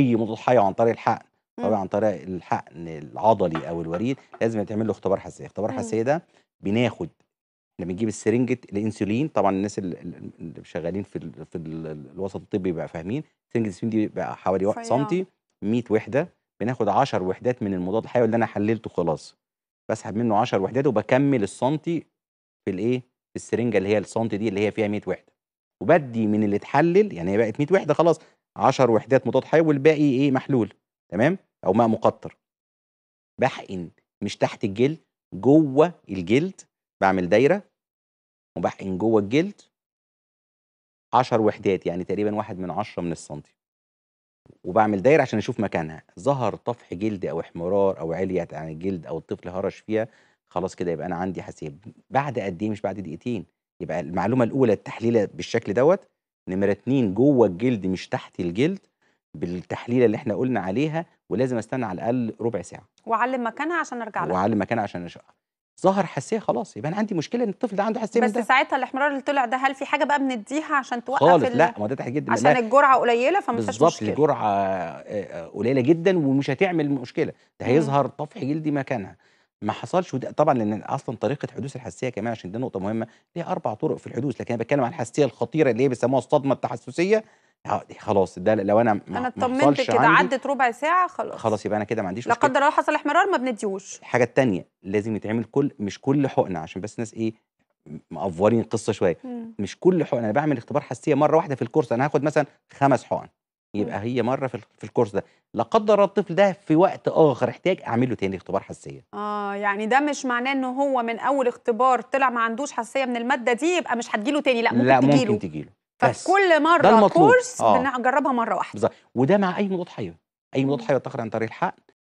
مضاد حيوي عن طريق الحقن طبعا إمم. عن طريق الحقن العضلي او الوريد لازم يتعمل له اختبار حساسيه اختبار إمم. حساسيه ده بناخد لما نجيب السرنجه الانسولين طبعا الناس اللي شغالين في في الوسط الطبي بقى فاهمين سرنجه الانسولين دي بقى حوالي 1 سم 100 وحده بناخد 10 وحدات من المضاد الحيوي اللي انا حللته خلاص بسحب منه 10 وحدات وبكمل السنتي في الايه في السرنجه اللي هي السنتي دي اللي هي فيها 100 وحده وبدي من اللي اتحلل يعني هي بقت 100 وحده خلاص 10 وحدات مضاد حيوي والباقي ايه محلول تمام او ماء مقطر بحقن مش تحت الجلد جوه الجلد بعمل دايره وبحقن جوه الجلد 10 وحدات يعني تقريبا واحد من 10 من السنتي وبعمل دايره عشان اشوف مكانها ظهر طفح جلد او احمرار او عليت عن الجلد او الطفل هرش فيها خلاص كده يبقى انا عندي حساسيه بعد قد ايه مش بعد دقيقتين يبقى المعلومه الاولى التحليله بالشكل دوت نمرة اتنين جوه الجلد مش تحت الجلد بالتحليلة اللي احنا قلنا عليها ولازم استنى على الأقل ربع ساعة وعلم مكانها عشان أرجع لها وعلم مكانها عشان أرجع ظهر حساسيه خلاص يبقى انا عندي مشكله ان الطفل ده عنده حساسيه بس ساعتها الاحمرار اللي طلع ده هل في حاجه بقى بنديها عشان توقف خالص لا ما ده تحت جدا عشان الجرعه قليله فما فيهاش مشكله بالظبط الجرعه قليله جدا ومش هتعمل مشكله ده هيظهر طفح جلدي مكانها ما حصلش وده طبعا لان اصلا طريقه حدوث الحساسيه كمان عشان ده نقطه مهمه ليها اربع طرق في الحدوث لكن انا بتكلم عن الحساسيه الخطيره اللي هي بيسموها الصدمه التحسسيه آه، خلاص ده لو انا ما انا اطمنت كده عدت ربع ساعه خلاص خلاص يبقى انا كده ما عنديش لا قدر الله حصل احمرار ما بنديهوش الحاجه الثانيه لازم يتعمل كل مش كل حقنه عشان بس الناس ايه مقفورين القصه شويه مش كل حقنه انا بعمل اختبار حساسيه مره واحده في الكورس انا هاخد مثلا خمس حقن يبقى هي مره في في الكورس ده لا قدر الطفل ده في وقت اخر احتاج اعمل له تاني اختبار حساسيه اه يعني ده مش معناه ان هو من اول اختبار طلع ما عندوش حساسيه من الماده دي يبقى مش هتجيله تاني لا ممكن لا تجيله ممكن تجيله فكل مره كورس آه. بنجربها مره واحده بالظبط وده مع اي مضاد حيوي اي مضاد حيوي تاخر عن طريق الحقن